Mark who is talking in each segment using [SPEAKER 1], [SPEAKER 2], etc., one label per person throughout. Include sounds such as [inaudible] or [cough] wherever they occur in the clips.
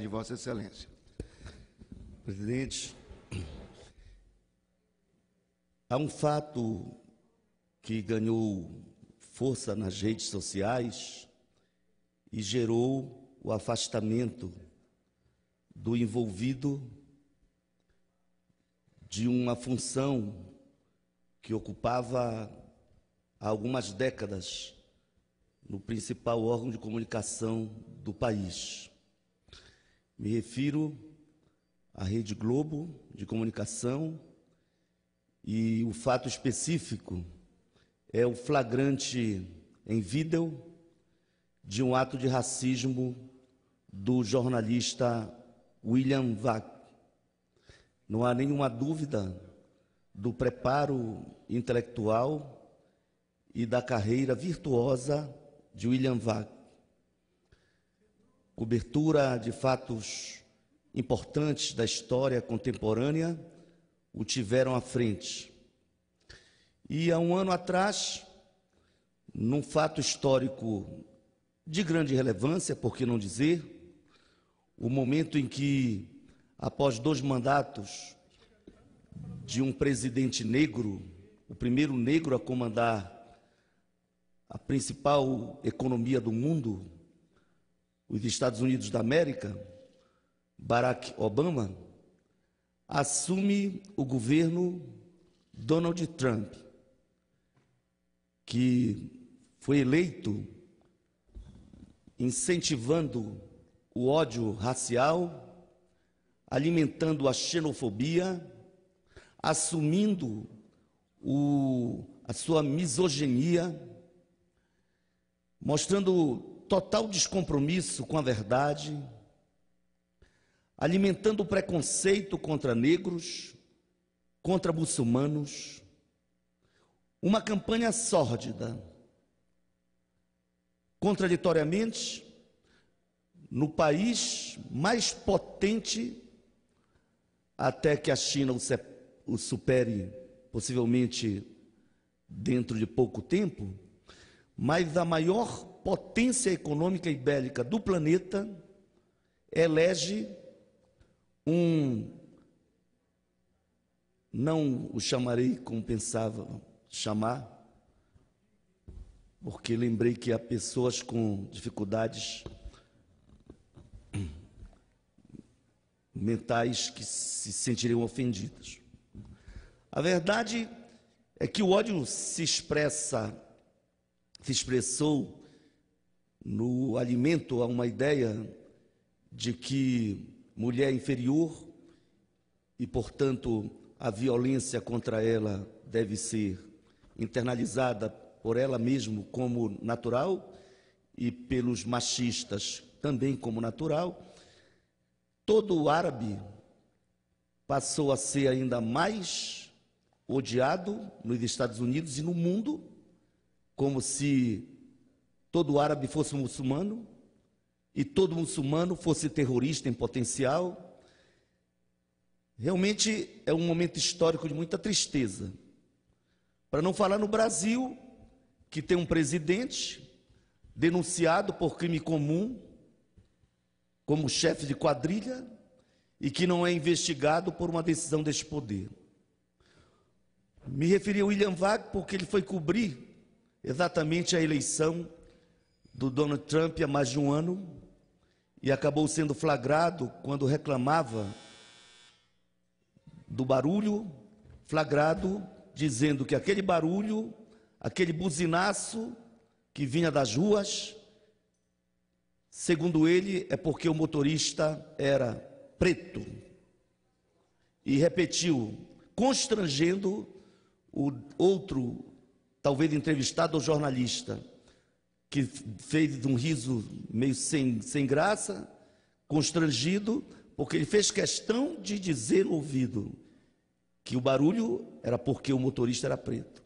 [SPEAKER 1] de Vossa Excelência. Presidente, há um fato que ganhou força nas redes sociais e gerou o afastamento do envolvido de uma função que ocupava há algumas décadas no principal órgão de comunicação do país. Me refiro à Rede Globo de comunicação e o fato específico é o flagrante em vídeo de um ato de racismo do jornalista William Vac. Não há nenhuma dúvida do preparo intelectual e da carreira virtuosa de William Vac cobertura de fatos importantes da história contemporânea o tiveram à frente. E há um ano atrás, num fato histórico de grande relevância, por que não dizer, o momento em que, após dois mandatos de um presidente negro, o primeiro negro a comandar a principal economia do mundo, os Estados Unidos da América, Barack Obama, assume o governo Donald Trump, que foi eleito incentivando o ódio racial, alimentando a xenofobia, assumindo o, a sua misoginia, mostrando total descompromisso com a verdade, alimentando o preconceito contra negros, contra muçulmanos, uma campanha sórdida, contraditoriamente, no país mais potente, até que a China o supere, possivelmente dentro de pouco tempo, mas a maior potência econômica e bélica do planeta elege um, não o chamarei como pensava chamar, porque lembrei que há pessoas com dificuldades mentais que se sentiriam ofendidas. A verdade é que o ódio se expressa, se expressou no alimento a uma ideia de que mulher é inferior e, portanto, a violência contra ela deve ser internalizada por ela mesmo como natural e pelos machistas também como natural, todo o árabe passou a ser ainda mais odiado nos Estados Unidos e no mundo, como se todo árabe fosse muçulmano e todo muçulmano fosse terrorista em potencial. Realmente é um momento histórico de muita tristeza. Para não falar no Brasil, que tem um presidente denunciado por crime comum como chefe de quadrilha e que não é investigado por uma decisão deste poder. Me referi ao William Wagner porque ele foi cobrir exatamente a eleição do Donald Trump há mais de um ano e acabou sendo flagrado quando reclamava do barulho, flagrado dizendo que aquele barulho, aquele buzinaço que vinha das ruas, segundo ele, é porque o motorista era preto. E repetiu, constrangendo o outro, talvez entrevistado ou jornalista que fez de um riso meio sem, sem graça, constrangido, porque ele fez questão de dizer no ouvido que o barulho era porque o motorista era preto.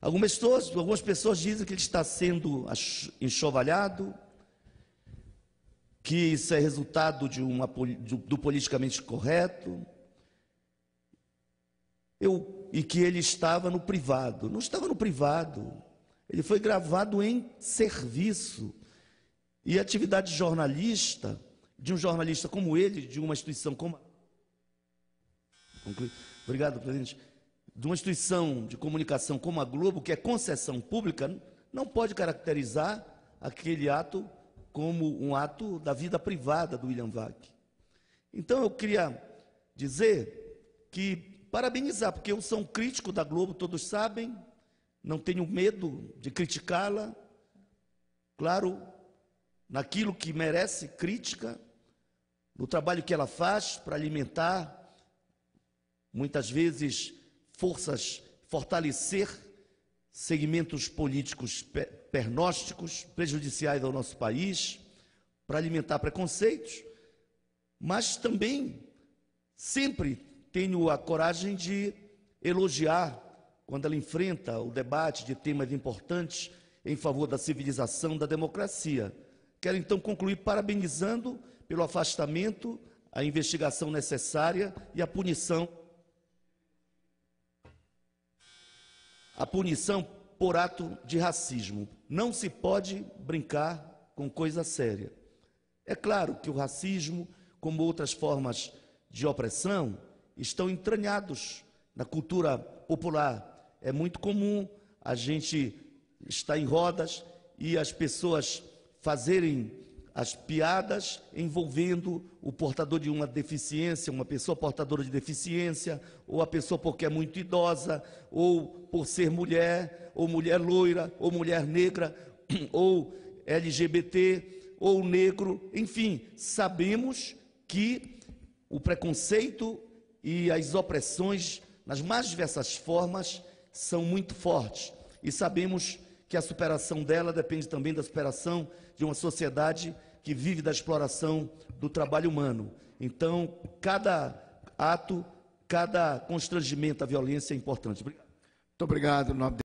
[SPEAKER 1] Algumas pessoas, algumas pessoas dizem que ele está sendo enxovalhado, que isso é resultado de uma, do, do politicamente correto. Eu, e que ele estava no privado. Não estava no privado. Ele foi gravado em serviço. E a atividade jornalista, de um jornalista como ele, de uma instituição como. Conclui. Obrigado, presidente. De uma instituição de comunicação como a Globo, que é concessão pública, não pode caracterizar aquele ato como um ato da vida privada do William Vac. Então eu queria dizer que parabenizar, porque eu sou um crítico da Globo, todos sabem, não tenho medo de criticá-la, claro, naquilo que merece crítica, no trabalho que ela faz para alimentar, muitas vezes, forças, fortalecer segmentos políticos pernósticos, prejudiciais ao nosso país, para alimentar preconceitos, mas também sempre tenho a coragem de elogiar quando ela enfrenta o debate de temas importantes em favor da civilização, da democracia. Quero então concluir parabenizando pelo afastamento, a investigação necessária e a punição. A punição por ato de racismo. Não se pode brincar com coisa séria. É claro que o racismo, como outras formas de opressão, estão entranhados na cultura popular é muito comum a gente estar em rodas e as pessoas fazerem as piadas envolvendo o portador de uma deficiência, uma pessoa portadora de deficiência, ou a pessoa porque é muito idosa, ou por ser mulher, ou mulher loira, ou mulher negra, [clears throat] ou LGBT, ou negro, enfim, sabemos que o preconceito e as opressões, nas mais diversas formas, são muito fortes e sabemos que a superação dela depende também da superação de uma sociedade que vive da exploração do trabalho humano. Então, cada ato, cada constrangimento à violência é importante. Obrigado. Muito obrigado,